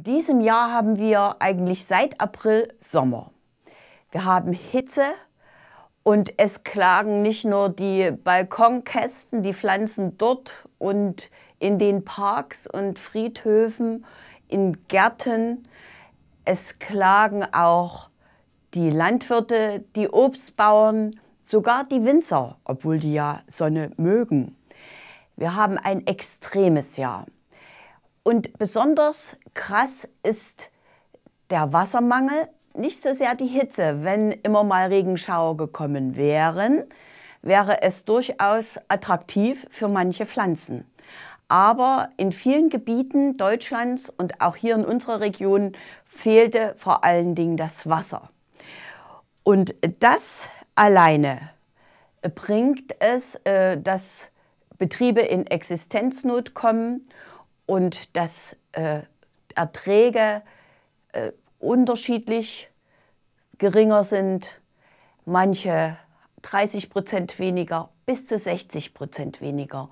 In diesem Jahr haben wir eigentlich seit April Sommer. Wir haben Hitze und es klagen nicht nur die Balkonkästen, die Pflanzen dort und in den Parks und Friedhöfen, in Gärten. Es klagen auch die Landwirte, die Obstbauern, sogar die Winzer, obwohl die ja Sonne mögen. Wir haben ein extremes Jahr. Und besonders krass ist der Wassermangel, nicht so sehr die Hitze. Wenn immer mal Regenschauer gekommen wären, wäre es durchaus attraktiv für manche Pflanzen. Aber in vielen Gebieten Deutschlands und auch hier in unserer Region fehlte vor allen Dingen das Wasser. Und das alleine bringt es, äh, dass Betriebe in Existenznot kommen und dass äh, Erträge äh, unterschiedlich geringer sind, manche 30 Prozent weniger, bis zu 60 Prozent weniger.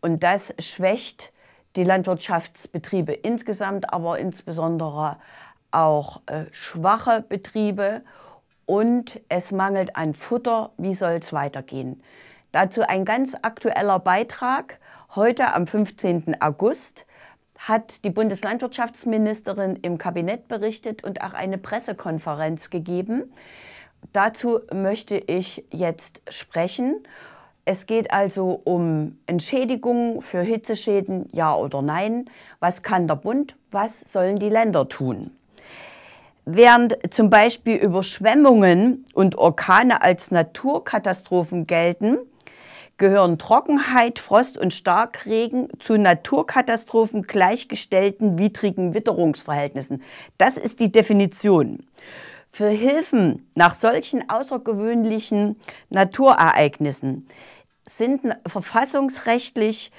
Und das schwächt die Landwirtschaftsbetriebe insgesamt, aber insbesondere auch äh, schwache Betriebe. Und es mangelt an Futter. Wie soll es weitergehen? Dazu ein ganz aktueller Beitrag heute am 15. August hat die Bundeslandwirtschaftsministerin im Kabinett berichtet und auch eine Pressekonferenz gegeben. Dazu möchte ich jetzt sprechen. Es geht also um Entschädigungen für Hitzeschäden, ja oder nein. Was kann der Bund, was sollen die Länder tun? Während zum Beispiel Überschwemmungen und Orkane als Naturkatastrophen gelten, gehören Trockenheit, Frost und Starkregen zu Naturkatastrophen gleichgestellten widrigen Witterungsverhältnissen. Das ist die Definition. Für Hilfen nach solchen außergewöhnlichen Naturereignissen sind verfassungsrechtlich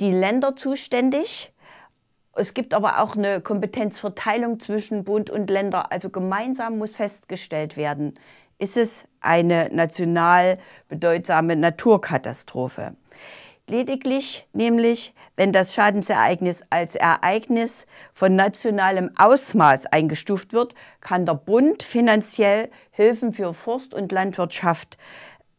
die Länder zuständig. Es gibt aber auch eine Kompetenzverteilung zwischen Bund und Länder. Also gemeinsam muss festgestellt werden, ist es eine national bedeutsame Naturkatastrophe. Lediglich nämlich, wenn das Schadensereignis als Ereignis von nationalem Ausmaß eingestuft wird, kann der Bund finanziell Hilfen für Forst und Landwirtschaft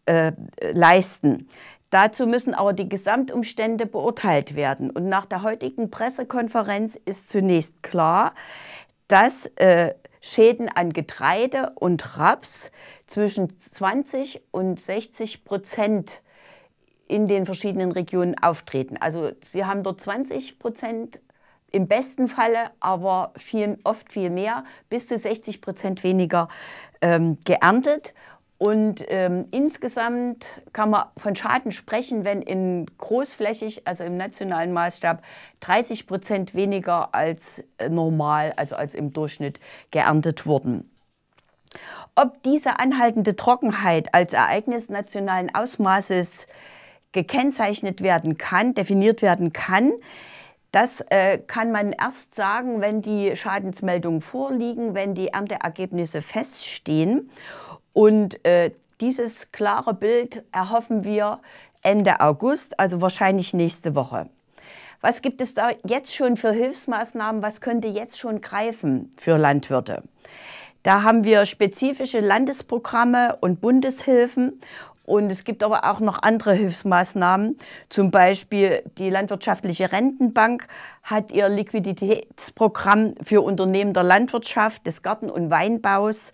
äh, leisten. Dazu müssen aber die Gesamtumstände beurteilt werden. Und nach der heutigen Pressekonferenz ist zunächst klar, dass äh, Schäden an Getreide und Raps zwischen 20 und 60 Prozent in den verschiedenen Regionen auftreten. Also sie haben dort 20 Prozent im besten Falle, aber viel, oft viel mehr, bis zu 60 Prozent weniger ähm, geerntet. Und ähm, insgesamt kann man von Schaden sprechen, wenn in großflächig, also im nationalen Maßstab, 30 Prozent weniger als äh, normal, also als im Durchschnitt geerntet wurden. Ob diese anhaltende Trockenheit als Ereignis nationalen Ausmaßes gekennzeichnet werden kann, definiert werden kann, das äh, kann man erst sagen, wenn die Schadensmeldungen vorliegen, wenn die Ernteergebnisse feststehen. Und äh, dieses klare Bild erhoffen wir Ende August, also wahrscheinlich nächste Woche. Was gibt es da jetzt schon für Hilfsmaßnahmen? Was könnte jetzt schon greifen für Landwirte? Da haben wir spezifische Landesprogramme und Bundeshilfen und es gibt aber auch noch andere Hilfsmaßnahmen. Zum Beispiel die Landwirtschaftliche Rentenbank hat ihr Liquiditätsprogramm für Unternehmen der Landwirtschaft, des Garten- und Weinbaus,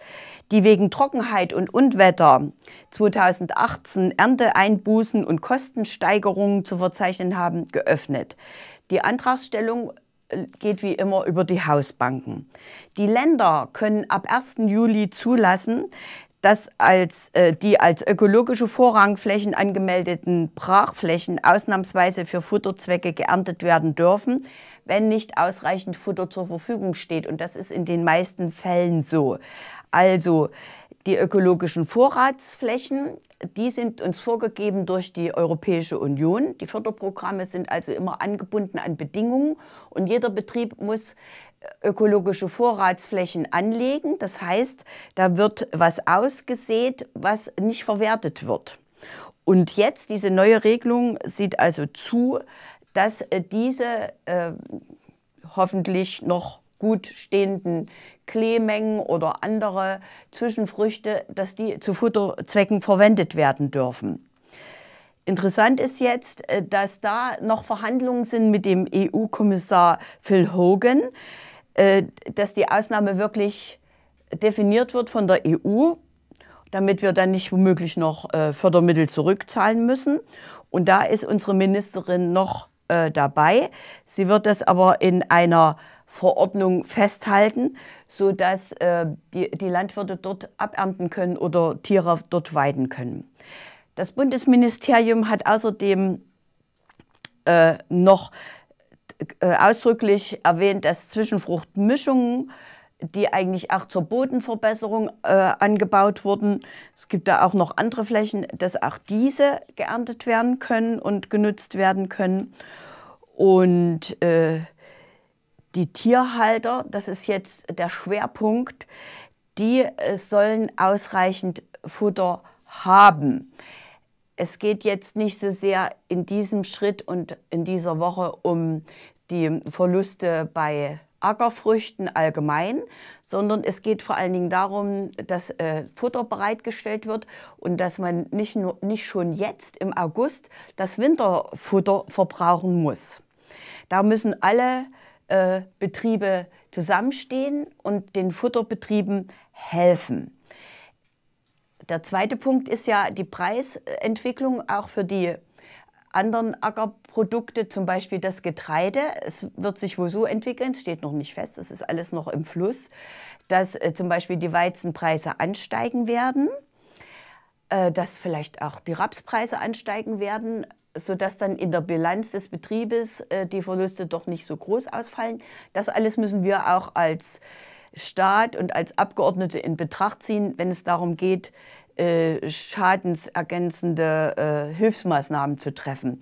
die wegen Trockenheit und Unwetter 2018 Ernteeinbußen und Kostensteigerungen zu verzeichnen haben, geöffnet. Die Antragstellung äh, geht wie immer über die Hausbanken. Die Länder können ab 1. Juli zulassen, dass als, äh, die als ökologische Vorrangflächen angemeldeten Brachflächen ausnahmsweise für Futterzwecke geerntet werden dürfen, wenn nicht ausreichend Futter zur Verfügung steht. Und das ist in den meisten Fällen so. Also die ökologischen Vorratsflächen, die sind uns vorgegeben durch die Europäische Union. Die Förderprogramme sind also immer angebunden an Bedingungen und jeder Betrieb muss ökologische Vorratsflächen anlegen. Das heißt, da wird was ausgesät, was nicht verwertet wird. Und jetzt, diese neue Regelung sieht also zu, dass äh, diese äh, hoffentlich noch gut stehenden Kleemengen oder andere Zwischenfrüchte, dass die zu Futterzwecken verwendet werden dürfen. Interessant ist jetzt, äh, dass da noch Verhandlungen sind mit dem EU-Kommissar Phil Hogan. Äh, dass die Ausnahme wirklich definiert wird von der EU, damit wir dann nicht womöglich noch äh, Fördermittel zurückzahlen müssen. Und da ist unsere Ministerin noch äh, dabei. Sie wird das aber in einer Verordnung festhalten, sodass äh, die, die Landwirte dort abernten können oder Tiere dort weiden können. Das Bundesministerium hat außerdem äh, noch äh, ausdrücklich erwähnt, dass Zwischenfruchtmischungen, die eigentlich auch zur Bodenverbesserung äh, angebaut wurden, es gibt da auch noch andere Flächen, dass auch diese geerntet werden können und genutzt werden können. Und äh, die Tierhalter, das ist jetzt der Schwerpunkt, die äh, sollen ausreichend Futter haben es geht jetzt nicht so sehr in diesem Schritt und in dieser Woche um die Verluste bei Ackerfrüchten allgemein, sondern es geht vor allen Dingen darum, dass äh, Futter bereitgestellt wird und dass man nicht, nur, nicht schon jetzt im August das Winterfutter verbrauchen muss. Da müssen alle äh, Betriebe zusammenstehen und den Futterbetrieben helfen. Der zweite Punkt ist ja die Preisentwicklung auch für die anderen Ackerprodukte, zum Beispiel das Getreide. Es wird sich wohl so entwickeln, es steht noch nicht fest, es ist alles noch im Fluss, dass äh, zum Beispiel die Weizenpreise ansteigen werden, äh, dass vielleicht auch die Rapspreise ansteigen werden, sodass dann in der Bilanz des Betriebes äh, die Verluste doch nicht so groß ausfallen. Das alles müssen wir auch als äh, Staat und als Abgeordnete in Betracht ziehen, wenn es darum geht, äh, schadensergänzende äh, Hilfsmaßnahmen zu treffen.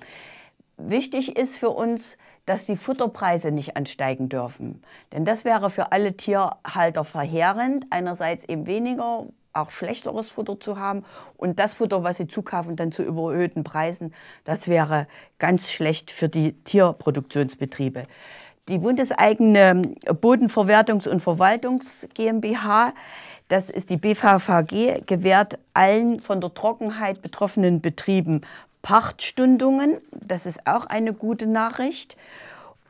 Wichtig ist für uns, dass die Futterpreise nicht ansteigen dürfen. Denn das wäre für alle Tierhalter verheerend. Einerseits eben weniger, auch schlechteres Futter zu haben und das Futter, was sie zukaufen, dann zu überhöhten Preisen. Das wäre ganz schlecht für die Tierproduktionsbetriebe. Die bundeseigene Bodenverwertungs- und Verwaltungs GmbH, das ist die BVVG, gewährt allen von der Trockenheit betroffenen Betrieben Pachtstundungen. Das ist auch eine gute Nachricht.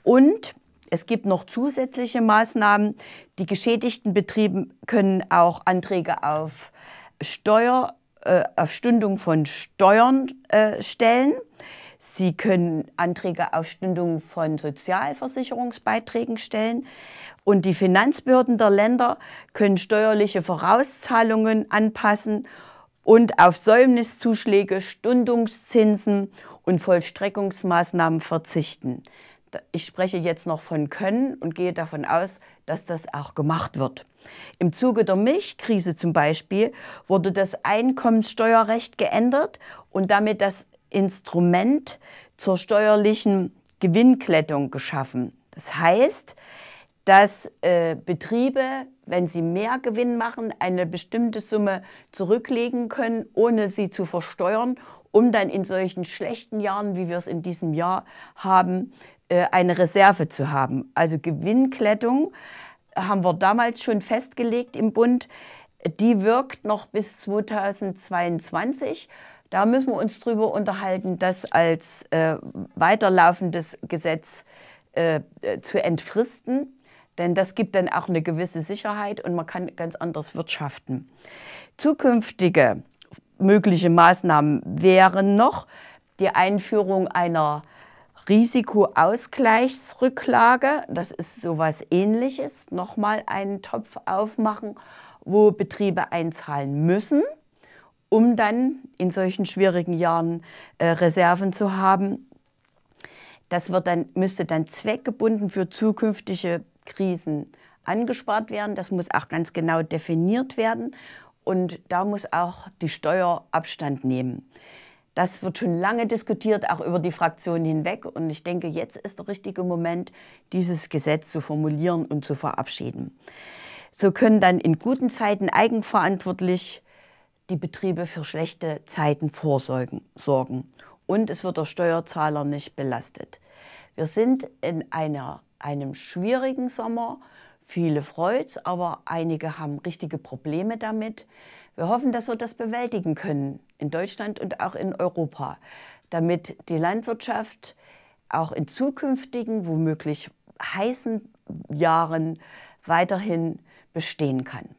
Und es gibt noch zusätzliche Maßnahmen. Die geschädigten Betriebe können auch Anträge auf Steuer, äh, auf Stundung von Steuern äh, stellen. Sie können Anträge auf Stundung von Sozialversicherungsbeiträgen stellen. Und die Finanzbehörden der Länder können steuerliche Vorauszahlungen anpassen und auf Säumniszuschläge, Stundungszinsen und Vollstreckungsmaßnahmen verzichten. Ich spreche jetzt noch von können und gehe davon aus, dass das auch gemacht wird. Im Zuge der Milchkrise zum Beispiel wurde das Einkommenssteuerrecht geändert und damit das Instrument zur steuerlichen Gewinnklettung geschaffen. Das heißt, dass äh, Betriebe, wenn sie mehr Gewinn machen, eine bestimmte Summe zurücklegen können, ohne sie zu versteuern, um dann in solchen schlechten Jahren, wie wir es in diesem Jahr haben, äh, eine Reserve zu haben. Also Gewinnklettung äh, haben wir damals schon festgelegt im Bund. Die wirkt noch bis 2022. Da müssen wir uns drüber unterhalten, das als äh, weiterlaufendes Gesetz äh, äh, zu entfristen. Denn das gibt dann auch eine gewisse Sicherheit und man kann ganz anders wirtschaften. Zukünftige mögliche Maßnahmen wären noch die Einführung einer Risikoausgleichsrücklage. Das ist sowas ähnliches. Nochmal einen Topf aufmachen, wo Betriebe einzahlen müssen um dann in solchen schwierigen Jahren äh, Reserven zu haben. Das wird dann, müsste dann zweckgebunden für zukünftige Krisen angespart werden. Das muss auch ganz genau definiert werden. Und da muss auch die Steuer Abstand nehmen. Das wird schon lange diskutiert, auch über die Fraktionen hinweg. Und ich denke, jetzt ist der richtige Moment, dieses Gesetz zu formulieren und zu verabschieden. So können dann in guten Zeiten eigenverantwortlich die Betriebe für schlechte Zeiten vorsorgen. Sorgen. Und es wird der Steuerzahler nicht belastet. Wir sind in einer, einem schwierigen Sommer. Viele freut es, aber einige haben richtige Probleme damit. Wir hoffen, dass wir das bewältigen können in Deutschland und auch in Europa, damit die Landwirtschaft auch in zukünftigen, womöglich heißen Jahren weiterhin bestehen kann.